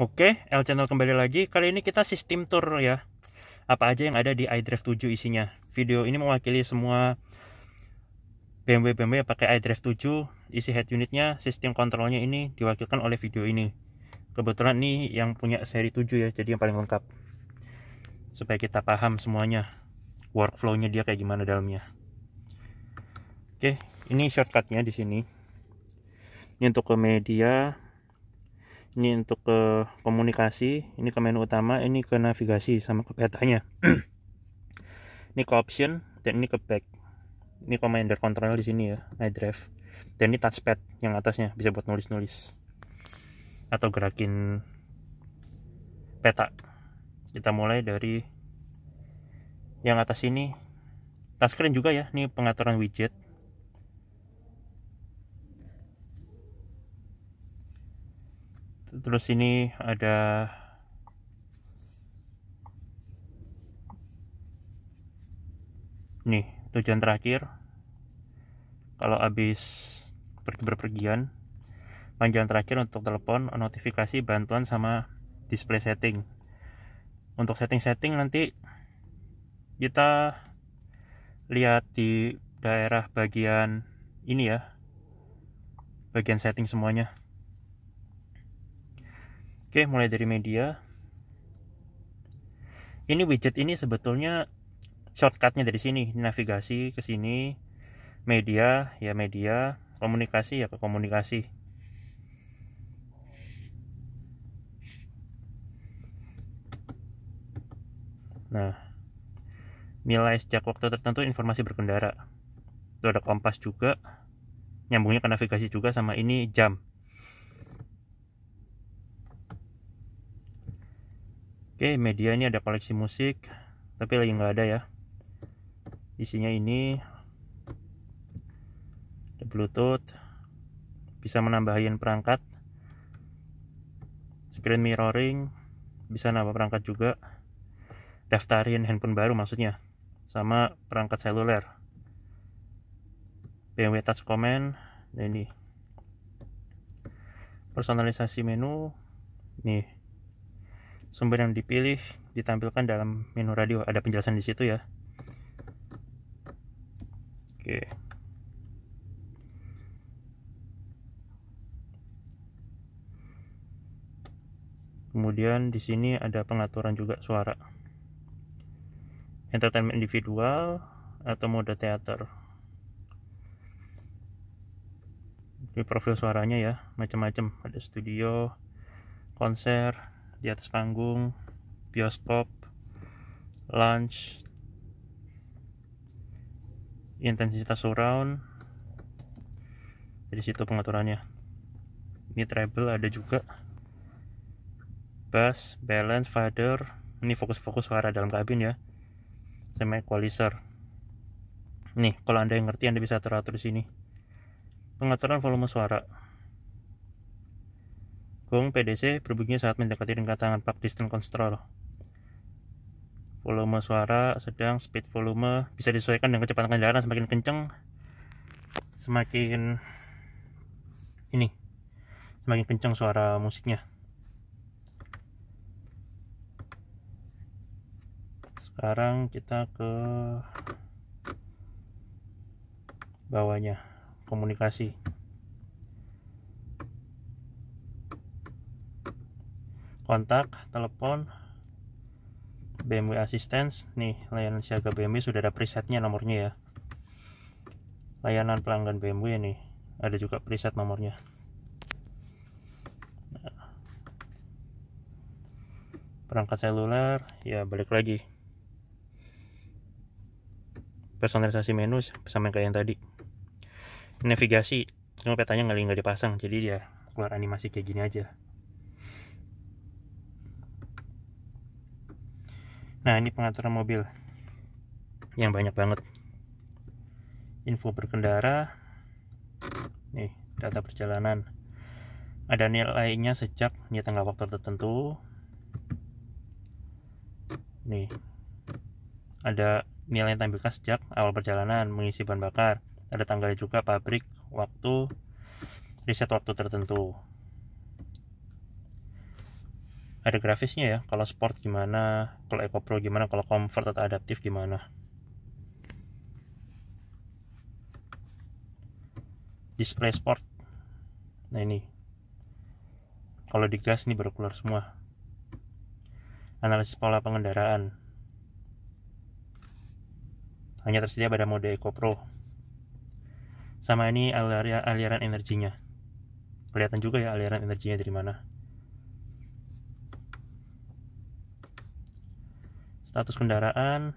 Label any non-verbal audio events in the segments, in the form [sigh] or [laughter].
Oke, L channel kembali lagi. Kali ini kita sistem tour ya. Apa aja yang ada di iDrive 7 isinya. Video ini mewakili semua BMW BMW yang pakai iDrive 7, isi head unitnya, sistem kontrolnya ini diwakilkan oleh video ini. Kebetulan ini yang punya seri 7 ya, jadi yang paling lengkap. Supaya kita paham semuanya workflow-nya dia kayak gimana dalamnya. Oke, ini shortcutnya di sini. Ini untuk ke media, ini untuk ke eh, komunikasi ini ke menu utama ini ke navigasi sama ke petanya [clears throat] ini ke option dan ini ke back ini commander control di sini ya drive. dan ini touchpad yang atasnya bisa buat nulis-nulis atau gerakin peta kita mulai dari yang atas ini touchscreen juga ya ini pengaturan widget terus ini ada nih tujuan terakhir kalau habis pergi berpergian panjang terakhir untuk telepon notifikasi bantuan sama display setting untuk setting-setting nanti kita lihat di daerah bagian ini ya bagian setting semuanya Oke, mulai dari media. Ini widget ini sebetulnya shortcutnya dari sini, navigasi ke sini, media ya media, komunikasi ya ke komunikasi. Nah, nilai sejak waktu tertentu informasi berkendara. Itu ada kompas juga, nyambungnya ke navigasi juga sama ini jam. Oke, media ini ada koleksi musik, tapi lagi nggak ada ya. Isinya ini ada Bluetooth, bisa menambahin perangkat, screen mirroring, bisa nambah perangkat juga, daftarin handphone baru maksudnya, sama perangkat seluler. BMW Touch Command, dan ini personalisasi menu, nih sumber yang dipilih ditampilkan dalam menu radio ada penjelasan di situ ya oke kemudian di sini ada pengaturan juga suara entertainment individual atau mode teater di profil suaranya ya macam-macam ada studio konser di atas panggung bioskop lunch intensitas surround jadi situ pengaturannya ini treble ada juga bass balance fader ini fokus-fokus suara dalam kabin ya sama equalizer nih kalau anda yang ngerti anda bisa teratur di sini pengaturan volume suara Kurung PDC berbunyi saat mendekati tangan pak distance control. Volume suara sedang, speed volume bisa disesuaikan dengan kecepatan kendaraan semakin kencang semakin ini semakin kencang suara musiknya. Sekarang kita ke bawahnya komunikasi. kontak telepon BMW assistance nih layanan siaga BMW sudah ada presetnya nomornya ya layanan pelanggan BMW ini ada juga preset nomornya nah. perangkat seluler ya balik lagi personalisasi menu sama kayak yang tadi navigasi cuma petanya nggak nggak dipasang jadi dia keluar animasi kayak gini aja nah ini pengaturan mobil yang banyak banget info berkendara nih data perjalanan ada nilainya sejak ini tanggal waktu tertentu nih ada nilai yang tampilkan sejak awal perjalanan mengisi bahan bakar ada tanggal juga pabrik waktu riset waktu tertentu ada grafisnya ya kalau sport gimana kalau eco pro gimana kalau comfort atau adaptif gimana display sport nah ini kalau di gas ini baru keluar semua analisis pola pengendaraan hanya tersedia pada mode eco pro sama ini aliran, aliran energinya kelihatan juga ya aliran energinya dari mana status kendaraan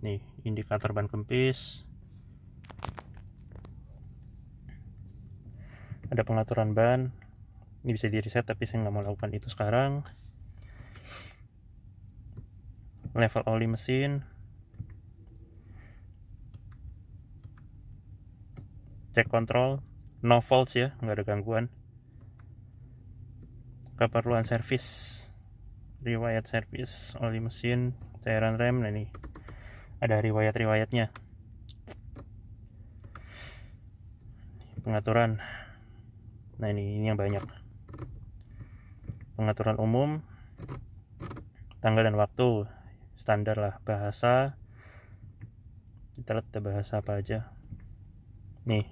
nih indikator ban kempis ada pengaturan ban ini bisa di reset tapi saya nggak mau lakukan itu sekarang level oli mesin cek kontrol no faults ya nggak ada gangguan keperluan servis riwayat servis oli mesin cairan rem nah ini ada riwayat-riwayatnya pengaturan nah ini ini yang banyak pengaturan umum tanggal dan waktu standar lah bahasa kita lihat ada bahasa apa aja nih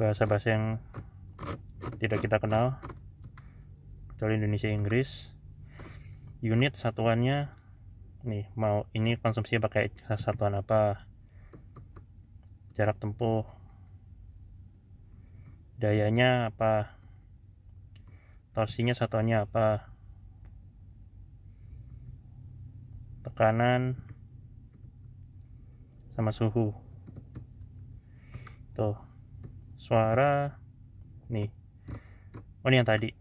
bahasa-bahasa yang tidak kita kenal kecuali Indonesia Inggris unit satuannya nih mau ini konsumsi pakai satuan apa jarak tempuh dayanya apa torsinya satuannya apa tekanan sama suhu tuh suara nih oh ini yang tadi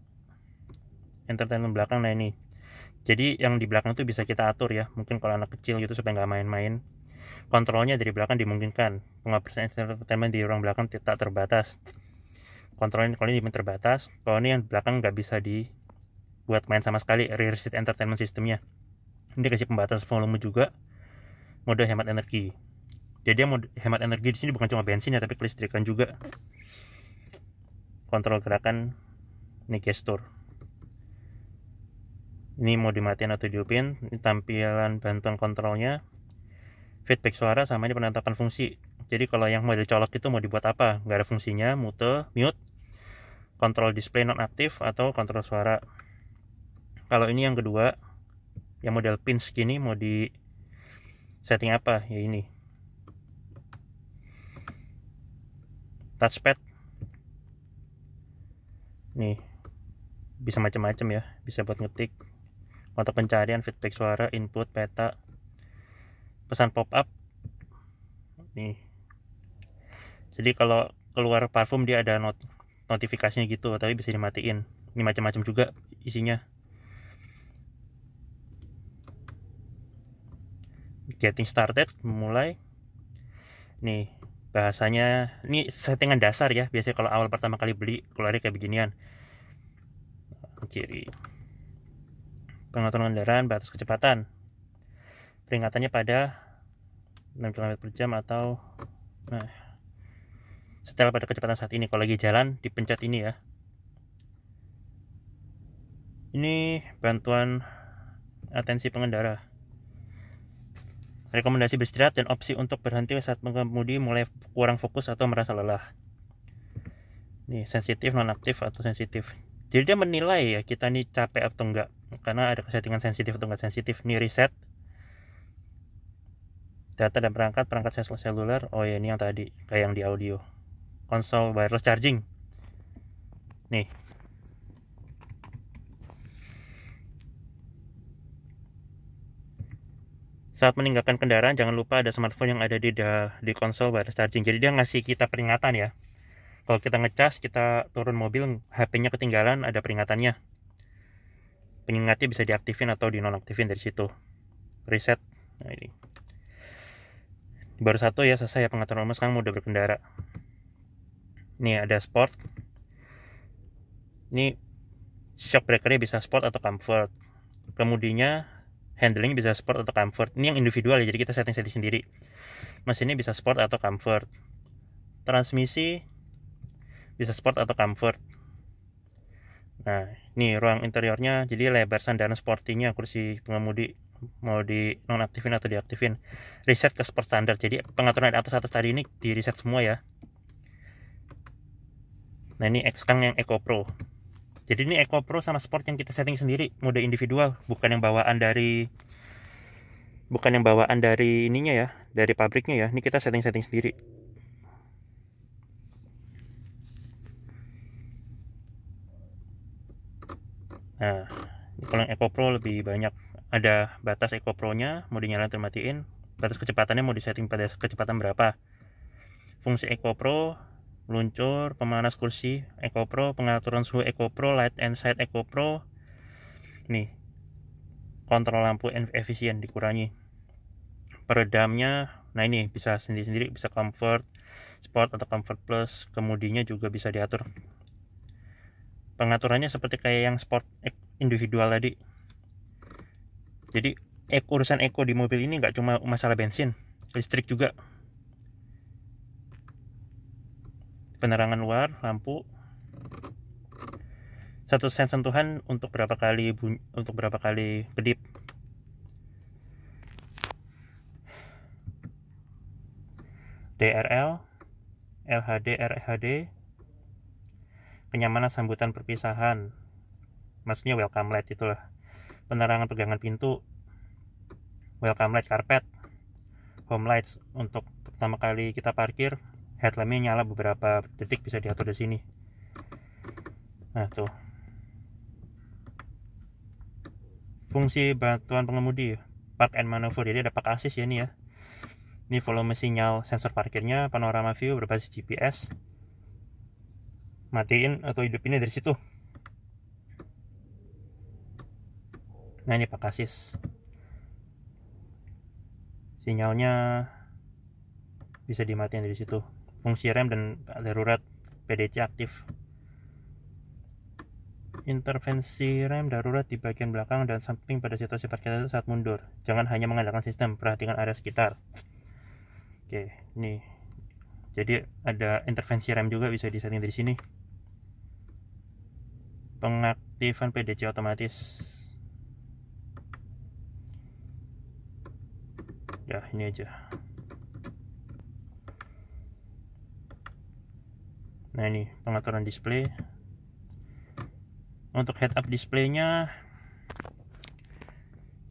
entertainment belakang nah ini jadi yang di belakang tuh bisa kita atur ya mungkin kalau anak kecil gitu supaya nggak main-main kontrolnya dari belakang dimungkinkan pengawasan entertainment di ruang belakang tidak terbatas kontrolnya kalau ini terbatas kalau ini yang belakang nggak bisa dibuat main sama sekali rear seat entertainment sistemnya ini kasih pembatas volume juga mode hemat energi jadi yang mode hemat energi di sini bukan cuma bensin ya tapi kelistrikan juga kontrol gerakan ini gesture ini mau dimatikan atau dihidupin ini tampilan bantuan kontrolnya feedback suara sama ini penetapan fungsi jadi kalau yang mau dicolok itu mau dibuat apa nggak ada fungsinya mute mute kontrol display non aktif atau kontrol suara kalau ini yang kedua yang model pin segini mau di setting apa ya ini touchpad nih bisa macam-macam ya bisa buat ngetik mata pencarian feedback suara input peta pesan pop up nih jadi kalau keluar parfum dia ada not notifikasinya gitu tapi bisa dimatiin ini macam-macam juga isinya getting started mulai nih bahasanya ini settingan dasar ya biasanya kalau awal pertama kali beli keluarnya kayak beginian kiri pengaturan kendaraan batas kecepatan. Peringatannya pada 6 km per jam atau nah, setel pada kecepatan saat ini. Kalau lagi jalan, dipencet ini ya. Ini bantuan atensi pengendara. Rekomendasi beristirahat dan opsi untuk berhenti saat pengemudi mulai kurang fokus atau merasa lelah. ini sensitif, nonaktif, atau sensitif. Jadi dia menilai ya kita ini capek atau enggak karena ada settingan sensitif atau nggak sensitif ini reset data dan perangkat perangkat seluler oh ya ini yang tadi kayak yang di audio konsol wireless charging nih saat meninggalkan kendaraan jangan lupa ada smartphone yang ada di da, di konsol wireless charging jadi dia ngasih kita peringatan ya kalau kita ngecas kita turun mobil HP-nya ketinggalan ada peringatannya pengingatnya bisa diaktifin atau dinonaktifin dari situ reset nah ini baru satu ya selesai ya pengaturan umum sekarang udah berkendara ini ada sport ini shock breakernya bisa sport atau comfort Kemudinya handling bisa sport atau comfort ini yang individual ya jadi kita setting setting sendiri mesinnya bisa sport atau comfort transmisi bisa sport atau comfort Nah, ini ruang interiornya jadi lebar sandaran sportinya kursi pengemudi mau di nonaktifin atau diaktifin. Reset ke sport standar. Jadi pengaturan di atas atas tadi ini di reset semua ya. Nah, ini X Kang yang Eco Pro. Jadi ini Eco Pro sama Sport yang kita setting sendiri mode individual, bukan yang bawaan dari bukan yang bawaan dari ininya ya, dari pabriknya ya. Ini kita setting-setting sendiri. nah kalau yang Eco Pro lebih banyak ada batas Eco Pro nya mau dinyalain atau matiin batas kecepatannya mau disetting pada kecepatan berapa fungsi Eco Pro luncur pemanas kursi Eco Pro pengaturan suhu Eco Pro light and side Eco Pro nih kontrol lampu efisien dikurangi peredamnya nah ini bisa sendiri-sendiri bisa comfort sport atau comfort plus kemudinya juga bisa diatur pengaturannya seperti kayak yang sport individual tadi jadi eko, urusan eko di mobil ini nggak cuma masalah bensin listrik juga penerangan luar lampu satu sentuhan untuk berapa kali bunyi, untuk berapa kali kedip DRL LHD RHD penyamanan sambutan perpisahan maksudnya welcome light itulah penerangan pegangan pintu welcome light karpet home lights untuk pertama kali kita parkir headlampnya nyala beberapa detik bisa diatur di sini nah tuh fungsi bantuan pengemudi park and maneuver jadi ada pak asis ya ini ya ini volume sinyal sensor parkirnya panorama view berbasis GPS matiin atau hidupinnya dari situ nah ini pakasis sinyalnya bisa dimatiin dari situ fungsi rem dan darurat PDC aktif intervensi rem darurat di bagian belakang dan samping pada situasi parkir saat mundur. Jangan hanya mengandalkan sistem, perhatikan area sekitar. Oke, ini. Jadi ada intervensi rem juga bisa disetting dari sini pengaktifan PDC otomatis ya ini aja nah ini pengaturan display untuk head up displaynya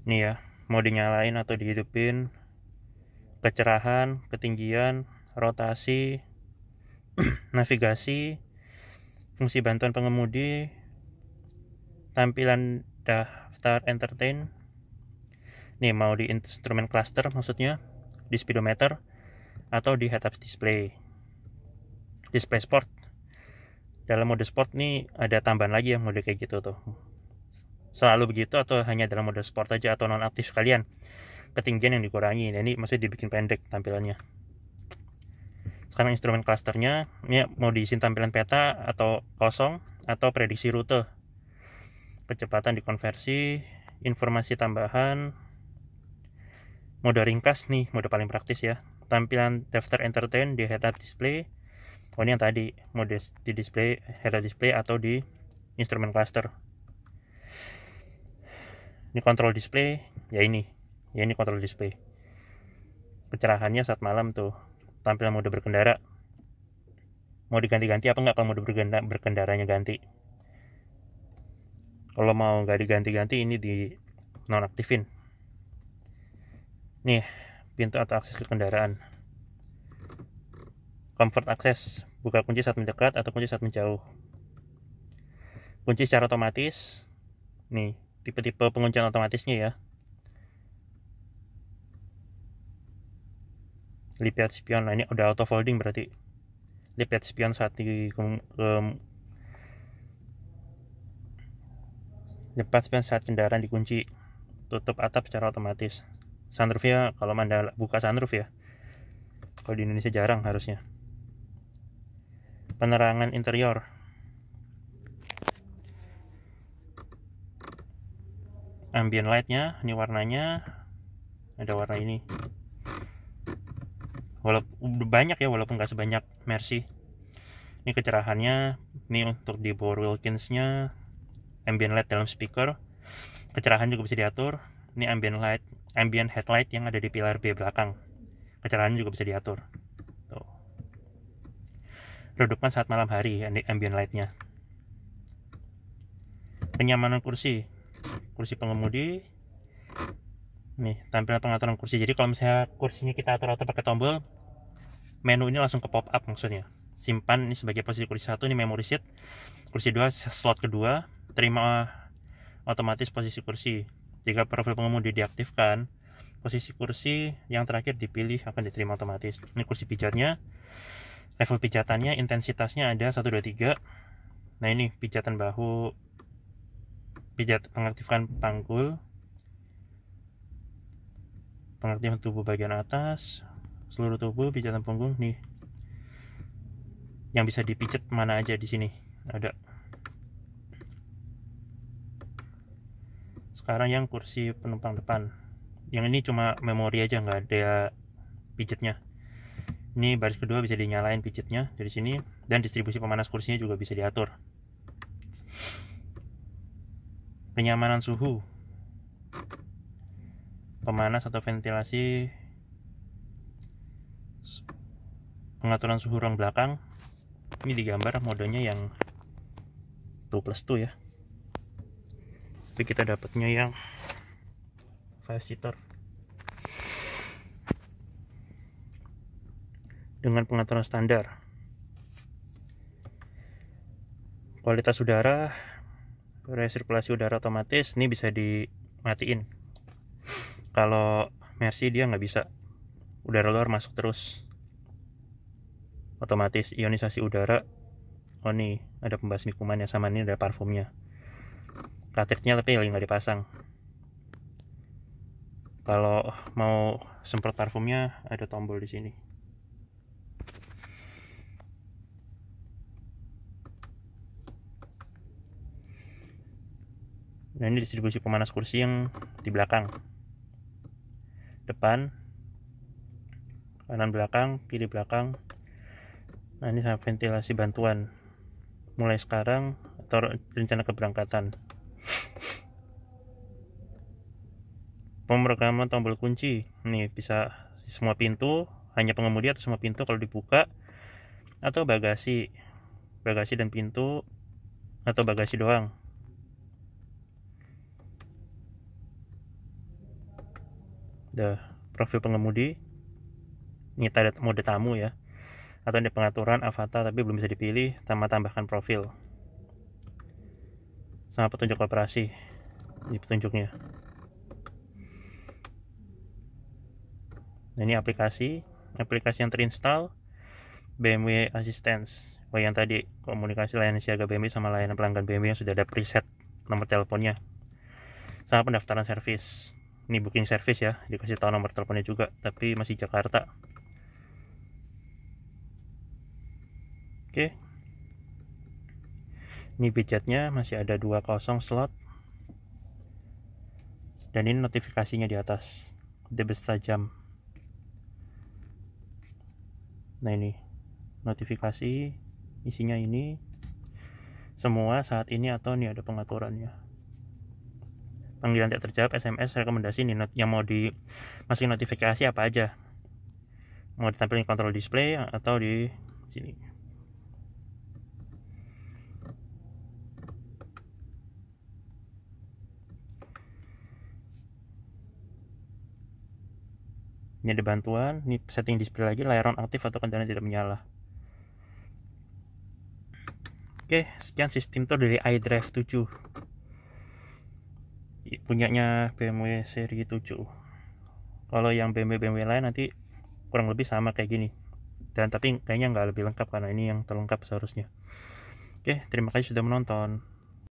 ini ya mau dinyalain atau dihidupin kecerahan ketinggian rotasi [clears throat] navigasi fungsi bantuan pengemudi tampilan daftar entertain nih mau di instrument cluster maksudnya di speedometer atau di head-up display display sport dalam mode sport nih ada tambahan lagi yang mode kayak gitu tuh selalu begitu atau hanya dalam mode sport aja atau non aktif sekalian ketinggian yang dikurangi nah, ini masih dibikin pendek tampilannya sekarang instrumen clusternya ini ya, mau diisi tampilan peta atau kosong atau prediksi rute kecepatan dikonversi, informasi tambahan, mode ringkas nih, mode paling praktis ya. Tampilan daftar entertain di head up display. Oh ini yang tadi, mode di display, head up display atau di instrument cluster. Ini kontrol display, ya ini. Ya ini kontrol display. Kecerahannya saat malam tuh. Tampilan mode berkendara. Mau diganti-ganti apa enggak kalau mode berkendara, berkendaranya ganti kalau mau nggak diganti-ganti ini di nonaktifin nih pintu atau akses ke kendaraan comfort akses buka kunci saat mendekat atau kunci saat menjauh kunci secara otomatis nih tipe-tipe penguncian otomatisnya ya lipat spion nah ini udah auto folding berarti lipat spion saat di Cepat span saat kendaraan dikunci. Tutup atap secara otomatis. Sunroofnya kalau Anda buka sunroof ya. Kalau di Indonesia jarang harusnya. Penerangan interior. Ambient light-nya, ini warnanya ada warna ini. Walaupun banyak ya walaupun nggak sebanyak Mercy. Ini kecerahannya, ini untuk di Bor Wilkins-nya ambient light dalam speaker kecerahan juga bisa diatur ini ambient light ambient headlight yang ada di pilar B belakang kecerahan juga bisa diatur tuh redupkan saat malam hari ambient lightnya kenyamanan kursi kursi pengemudi nih tampilan pengaturan kursi jadi kalau misalnya kursinya kita atur atur pakai tombol menu ini langsung ke pop up maksudnya simpan ini sebagai posisi kursi satu ini memory seat kursi dua slot kedua terima otomatis posisi kursi. Jika profil pengemudi diaktifkan, posisi kursi yang terakhir dipilih akan diterima otomatis. Ini kursi pijatnya, level pijatannya, intensitasnya ada 1, 2, 3. Nah ini pijatan bahu, pijat pengaktifkan panggul, pengaktifan tubuh bagian atas, seluruh tubuh, pijatan punggung nih. Yang bisa dipijat mana aja di sini ada. sekarang yang kursi penumpang depan yang ini cuma memori aja nggak ada pijetnya ini baris kedua bisa dinyalain pijetnya dari sini dan distribusi pemanas kursinya juga bisa diatur kenyamanan suhu pemanas atau ventilasi pengaturan suhu ruang belakang ini digambar modenya yang 2 plus 2 ya tapi kita dapatnya yang five seater dengan pengaturan standar kualitas udara resirkulasi udara otomatis ini bisa dimatiin kalau Mercy dia nggak bisa udara luar masuk terus otomatis ionisasi udara oh nih ada pembasmi yang sama ini ada parfumnya praktiknya tapi nggak dipasang kalau mau semprot parfumnya ada tombol di sini nah ini distribusi pemanas kursi yang di belakang depan kanan belakang kiri belakang nah ini sama ventilasi bantuan mulai sekarang atau rencana keberangkatan Pemrograman tombol kunci nih bisa semua pintu hanya pengemudi atau semua pintu kalau dibuka atau bagasi bagasi dan pintu atau bagasi doang the profil pengemudi ini ada mode tamu ya atau ada pengaturan avatar tapi belum bisa dipilih tambah tambahkan profil sama petunjuk operasi ini petunjuknya Nah, ini aplikasi aplikasi yang terinstall BMW Assistance oh yang tadi komunikasi layanan siaga BMW sama layanan pelanggan BMW yang sudah ada preset nomor teleponnya sama pendaftaran servis ini booking service ya dikasih tahu nomor teleponnya juga tapi masih Jakarta oke ini pijatnya masih ada dua kosong slot dan ini notifikasinya di atas The berserta jam nah ini notifikasi isinya ini semua saat ini atau nih ada pengaturannya panggilan tidak terjawab SMS rekomendasi ini yang mau di masih notifikasi apa aja mau ditampilkan kontrol display atau di sini ini ada bantuan ini setting display lagi layar on aktif atau kendaraan tidak menyala oke sekian sistem tour dari iDrive 7 punyanya BMW seri 7 kalau yang BMW BMW lain nanti kurang lebih sama kayak gini dan tapi kayaknya nggak lebih lengkap karena ini yang terlengkap seharusnya oke terima kasih sudah menonton